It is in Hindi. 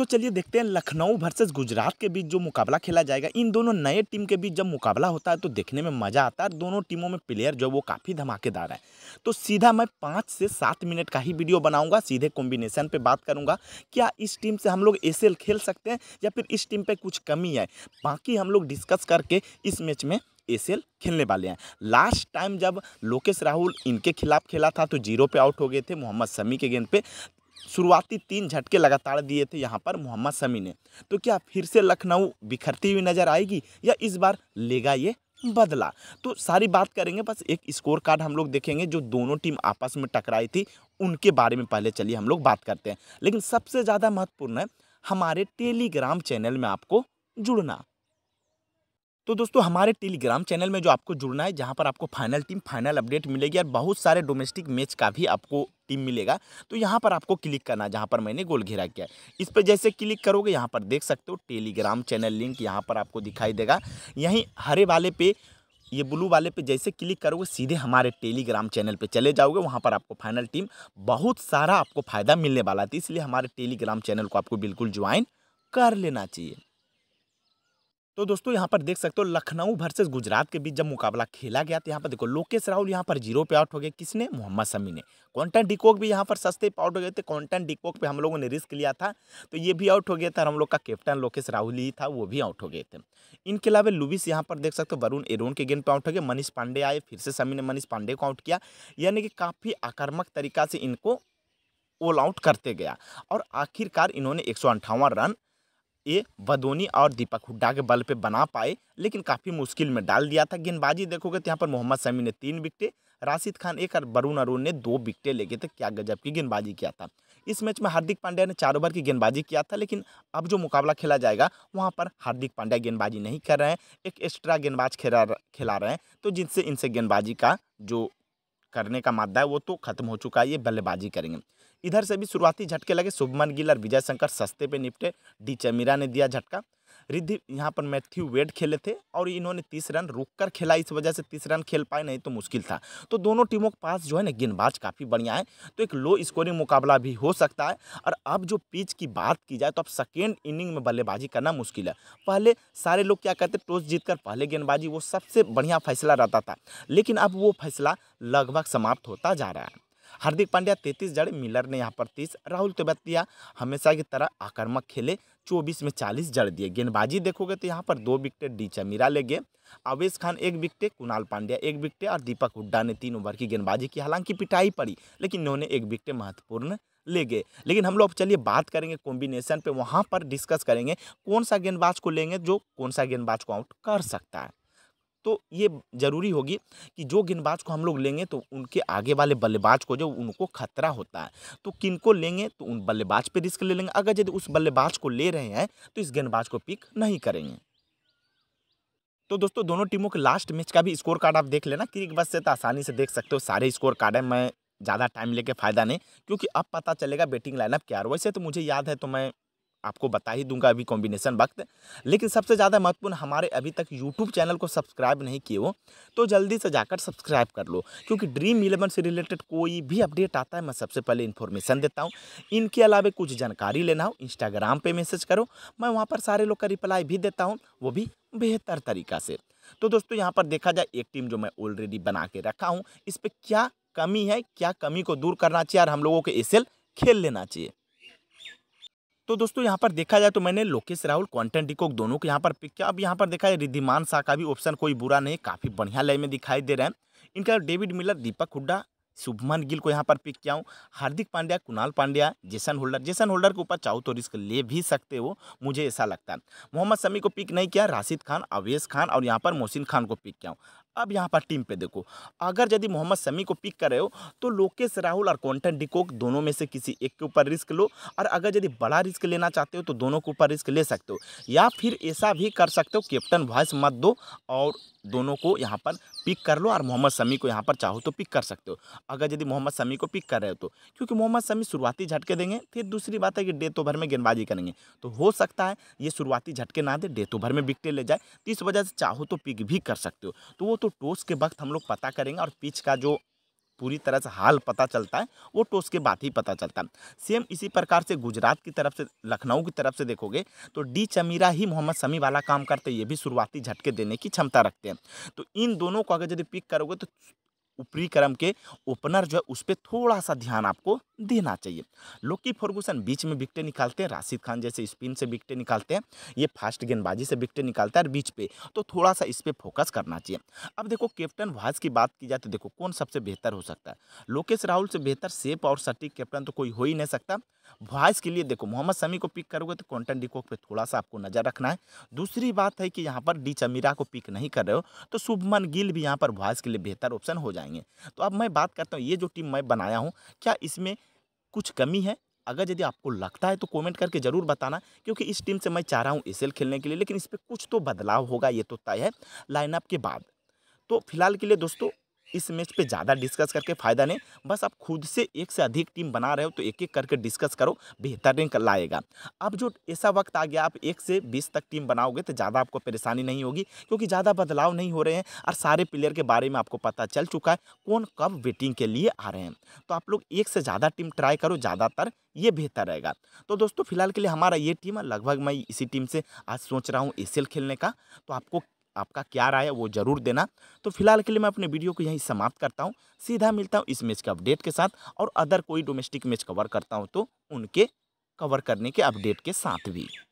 तो चलिए देखते हैं लखनऊ वर्सेस गुजरात के बीच जो मुकाबला खेला जाएगा इन दोनों नए टीम के बीच जब मुकाबला होता है तो देखने में मज़ा आता है दोनों टीमों में प्लेयर जो है वो काफ़ी धमाकेदार है तो सीधा मैं पाँच से सात मिनट का ही वीडियो बनाऊंगा सीधे कॉम्बिनेशन पे बात करूंगा क्या इस टीम से हम लोग एस खेल सकते हैं या फिर इस टीम पर कुछ कमी है बाकी हम लोग डिस्कस करके इस मैच में एसीएल खेलने वाले हैं लास्ट टाइम जब लोकेश राहुल इनके खिलाफ खेला था तो जीरो पे आउट हो गए थे मोहम्मद शमी के गेंद पे शुरुआती तीन झटके लगातार दिए थे यहाँ पर मोहम्मद शमी ने तो क्या फिर से लखनऊ बिखरती हुई नज़र आएगी या इस बार लेगा ये बदला तो सारी बात करेंगे बस एक स्कोर कार्ड हम लोग देखेंगे जो दोनों टीम आपस में टकराई थी उनके बारे में पहले चलिए हम लोग बात करते हैं लेकिन सबसे ज़्यादा महत्वपूर्ण है हमारे टेलीग्राम चैनल में आपको जुड़ना तो दोस्तों हमारे टेलीग्राम चैनल में जो आपको जुड़ना है जहाँ पर आपको फाइनल टीम फाइनल अपडेट मिलेगी और बहुत सारे डोमेस्टिक मैच का भी आपको टीम मिलेगा तो यहाँ पर आपको क्लिक करना जहाँ पर मैंने गोल घेरा किया है इस पर जैसे क्लिक करोगे यहाँ पर देख सकते हो टेलीग्राम चैनल लिंक यहाँ पर आपको दिखाई देगा यहीं हरे वाले पे ये ब्लू वाले पे जैसे क्लिक करोगे सीधे हमारे टेलीग्राम चैनल पे चले जाओगे वहाँ पर आपको फाइनल टीम बहुत सारा आपको फ़ायदा मिलने वाला था तो इसलिए हमारे टेलीग्राम चैनल को आपको बिल्कुल ज्वाइन कर लेना चाहिए तो दोस्तों यहाँ पर देख सकते हो लखनऊ वर्सेज गुजरात के बीच जब मुकाबला खेला गया तो यहाँ पर देखो लोकेश राहुल यहाँ पर जीरो पे आउट हो गए किसने मोहम्मद शमी ने कॉन्टेंट डिकोक भी यहाँ पर सस्ते पे आउट हो गए थे कॉन्टन डिकोक पे हम लोगों ने रिस्क लिया था तो ये भी आउट हो गया था हम लोग का कैप्टन लोकेश राहुल ही था वो भी आउट हो गए थे इनके अलावा लुबिस यहाँ पर देख सकते हो वरुण एरोन के गेंद पर आउट हो गए मनीष पांडे आए फिर से शमी ने मनीष पांडे को आउट किया यानी कि काफ़ी आक्रामक तरीका से इनको ऑल आउट करते गया और आखिरकार इन्होंने एक रन ये भदोनी और दीपक हुड्डा के बल पे बना पाए लेकिन काफ़ी मुश्किल में डाल दिया था गेंदबाजी देखोगे तो यहाँ पर मोहम्मद शमी ने तीन विकटे राशिद खान एक और वरुण अरुण ने दो विकटें लेके थे क्या गजब की गेंदबाजी किया था इस मैच में हार्दिक पांड्या ने चार ओवर की गेंदबाजी किया था लेकिन अब जो मुकाबला खेला जाएगा वहाँ पर हार्दिक पांड्या गेंदबाजी नहीं कर रहे हैं एक एक्स्ट्रा गेंदबाज खेला खिला रहे हैं तो जिनसे इनसे गेंदबाजी का जो करने का मादा है वो तो खत्म हो चुका है ये बल्लेबाजी करेंगे इधर से भी शुरुआती झटके लगे शुभमन गिल और विजय शंकर सस्ते पे निपटे डी चमीरा ने दिया झटका रिद्धि यहाँ पर मैथ्यू वेड खेले थे और इन्होंने तीस रन रुक कर खेला इस वजह से तीस रन खेल पाए नहीं तो मुश्किल था तो दोनों टीमों के पास जो है ना गेंदबाज काफ़ी बढ़िया है तो एक लो स्कोरिंग मुकाबला भी हो सकता है और अब जो पिच की बात की जाए तो अब सेकेंड इनिंग में बल्लेबाजी करना मुश्किल है पहले सारे लोग क्या करते टॉस कर पहले गेंदबाजी वो सबसे बढ़िया फैसला रहता था लेकिन अब वो फैसला लगभग समाप्त होता जा रहा है हार्दिक पांड्या तैंतीस जड़े मिलर ने यहाँ पर तीस राहुल तेबतिया हमेशा की तरह आक्रमक खेले चौबीस में चालीस जड़ दिए गेंदबाजी देखोगे तो यहाँ पर दो विकेट डी चमीरा ले गए आवेश खान एक विकेट कुणाल पांड्या एक विकेट और दीपक हुड्डा ने तीन ओवर की गेंदबाजी की हालांकि पिटाई पड़ी लेकिन इन्होंने एक विकेट महत्वपूर्ण ले गए लेकिन हम लोग चलिए बात करेंगे कॉम्बिनेशन पे वहाँ पर डिस्कस करेंगे कौन सा गेंदबाज को लेंगे जो कौन सा गेंदबाज को आउट कर सकता है तो ये ज़रूरी होगी कि जो गेंदबाज को हम लोग लेंगे तो उनके आगे वाले बल्लेबाज को जो उनको खतरा होता है तो किन को लेंगे तो उन बल्लेबाज पे रिस्क ले लेंगे अगर यदि उस बल्लेबाज को ले रहे हैं तो इस गेंदबाज को पिक नहीं करेंगे तो दोस्तों दोनों टीमों के लास्ट मैच का भी स्कोर कार्ड आप देख लेना क्रिक बस से तो आसानी से देख सकते हो सारे स्कोर कार्ड है मैं ज़्यादा टाइम लेके फ़ायदा नहीं क्योंकि अब पता चलेगा बैटिंग लाइनअप क्या है वैसे तो मुझे याद है तो मैं आपको बता ही दूंगा अभी कॉम्बिनेशन वक्त लेकिन सबसे ज़्यादा महत्वपूर्ण हमारे अभी तक यूट्यूब चैनल को सब्सक्राइब नहीं किए हो तो जल्दी से जाकर सब्सक्राइब कर लो क्योंकि ड्रीम इलेवन से रिलेटेड कोई भी अपडेट आता है मैं सबसे पहले इन्फॉर्मेशन देता हूँ इनके अलावा कुछ जानकारी लेना हो इंस्टाग्राम पर मैसेज करो मैं वहाँ पर सारे लोग का रिप्लाई भी देता हूँ वो भी बेहतर तरीका से तो दोस्तों यहाँ पर देखा जाए एक टीम जो मैं ऑलरेडी बना के रखा हूँ इस पर क्या कमी है क्या कमी को दूर करना चाहिए और हम लोगों को एस खेल लेना चाहिए तो दोस्तों यहाँ पर देखा जाए तो मैंने लोकेश राहुल क्वांटन डिकोक दोनों को यहाँ पर पिक किया अब यहाँ पर देखा जाए रिद्धिमान शाह का भी ऑप्शन कोई बुरा नहीं काफ़ी बढ़िया लय में दिखाई दे रहे हैं इनका डेविड मिलर दीपक हुड्डा शुभमन गिल को यहाँ पर पिक किया हूँ Hardik Pandya Krunal Pandya Jason Holder Jason Holder के ऊपर चाहो तो रिस्क ले भी सकते हो मुझे ऐसा लगता है मोहम्मद शमी को पिक नहीं किया राशिद खान अवेश खान और यहाँ पर मोहसिन खान को पिक किया हूँ अब यहाँ पर टीम पे देखो अगर यदि मोहम्मद शमी को पिक कर रहे हो तो लोकेश राहुल और कॉन्टन डिकोक दोनों में से किसी एक के ऊपर रिस्क लो और अगर यदि बड़ा रिस्क लेना चाहते हो तो दोनों के ऊपर रिस्क ले सकते हो या फिर ऐसा भी कर सकते हो कैप्टन वॉइस मत दो और दोनों को यहाँ पर पिक कर लो और मोहम्मद शमी को यहाँ पर चाहो तो पिक कर सकते हो अगर यदि मोहम्मद शमी को पिक कर रहे हो तो क्योंकि मोहम्मद शमी शुरुआती झटके देंगे फिर दूसरी बात है कि डेथ ओवर तो में गेंदबाजी करेंगे तो हो सकता है ये शुरुआती झटके ना दे डेथ ओवर तो में बिकटे ले जाए तो इस वजह से चाहो तो पिक भी कर सकते हो तो वो तो टोस के वक्त हम लोग पता करेंगे और पिच का जो पूरी तरह से हाल पता चलता है वो टोस के बाद ही पता चलता है सेम इसी प्रकार से गुजरात की तरफ से लखनऊ की तरफ से देखोगे तो डी चमीरा ही मोहम्मद समी वाला काम करते ये भी शुरुआती झटके देने की क्षमता रखते हैं तो इन दोनों को अगर यदि पिक करोगे तो ऊपरी क्रम के ओपनर जो है उस पर थोड़ा सा ध्यान आपको देना चाहिए लोकी फर्गूसन बीच में विकटें निकालते हैं राशिद खान जैसे स्पिन से विकटें निकालते हैं ये फास्ट गेंदबाजी से विकटें निकालते हैं और बीच पे तो थोड़ा सा इस पर फोकस करना चाहिए अब देखो कैप्टन वाज की बात की जाए तो देखो कौन सबसे बेहतर हो सकता है लोकेश राहुल से बेहतर सेफ और सटीक कैप्टन तो कोई हो ही नहीं सकता वॉइस के लिए देखो मोहम्मद शमी को पिक करोगे तो कॉन्टन डिकॉक पे थोड़ा सा आपको नज़र रखना है दूसरी बात है कि यहाँ पर डी चमीरा को पिक नहीं कर रहे हो तो शुभमन गिल भी यहाँ पर वॉइस के लिए बेहतर ऑप्शन हो जाएंगे तो अब मैं बात करता हूँ ये जो टीम मैं बनाया हूँ क्या इसमें कुछ कमी है अगर यदि आपको लगता है तो कमेंट करके ज़रूर बताना क्योंकि इस टीम से मैं चाह रहा हूँ एस खेलने के लिए लेकिन इस पर कुछ तो बदलाव होगा ये तो तय है लाइनअप के बाद तो फिलहाल के लिए दोस्तों इस मैच पे ज़्यादा डिस्कस करके फ़ायदा नहीं बस आप खुद से एक से अधिक टीम बना रहे हो तो एक एक करके डिस्कस करो रैंक लाएगा अब जो ऐसा वक्त आ गया आप एक से बीस तक टीम बनाओगे तो ज़्यादा आपको परेशानी नहीं होगी क्योंकि ज़्यादा बदलाव नहीं हो रहे हैं और सारे प्लेयर के बारे में आपको पता चल चुका है कौन कब वेटिंग के लिए आ रहे हैं तो आप लोग एक से ज़्यादा टीम ट्राई करो ज़्यादातर ये बेहतर रहेगा तो दोस्तों फिलहाल के लिए हमारा ये टीम है लगभग मैं इसी टीम से आज सोच रहा हूँ ए खेलने का तो आपको आपका क्या राय है वो ज़रूर देना तो फिलहाल के लिए मैं अपने वीडियो को यहीं समाप्त करता हूँ सीधा मिलता हूँ इस मैच के अपडेट के साथ और अदर कोई डोमेस्टिक मैच कवर करता हूँ तो उनके कवर करने के अपडेट के साथ भी